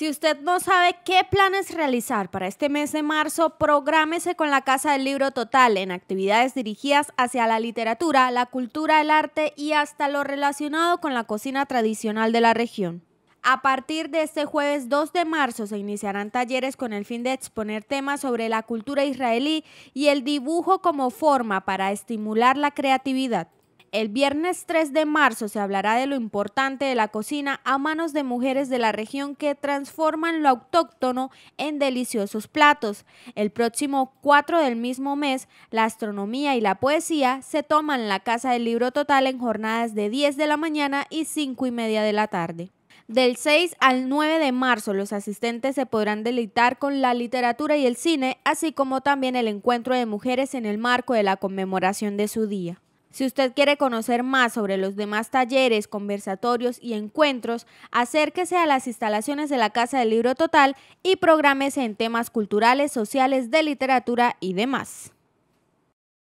Si usted no sabe qué planes realizar para este mes de marzo, prográmese con la Casa del Libro Total en actividades dirigidas hacia la literatura, la cultura, el arte y hasta lo relacionado con la cocina tradicional de la región. A partir de este jueves 2 de marzo se iniciarán talleres con el fin de exponer temas sobre la cultura israelí y el dibujo como forma para estimular la creatividad. El viernes 3 de marzo se hablará de lo importante de la cocina a manos de mujeres de la región que transforman lo autóctono en deliciosos platos. El próximo 4 del mismo mes, la astronomía y la poesía se toman la Casa del Libro Total en jornadas de 10 de la mañana y 5 y media de la tarde. Del 6 al 9 de marzo los asistentes se podrán deleitar con la literatura y el cine, así como también el encuentro de mujeres en el marco de la conmemoración de su día. Si usted quiere conocer más sobre los demás talleres, conversatorios y encuentros, acérquese a las instalaciones de la Casa del Libro Total y prográmese en temas culturales, sociales, de literatura y demás.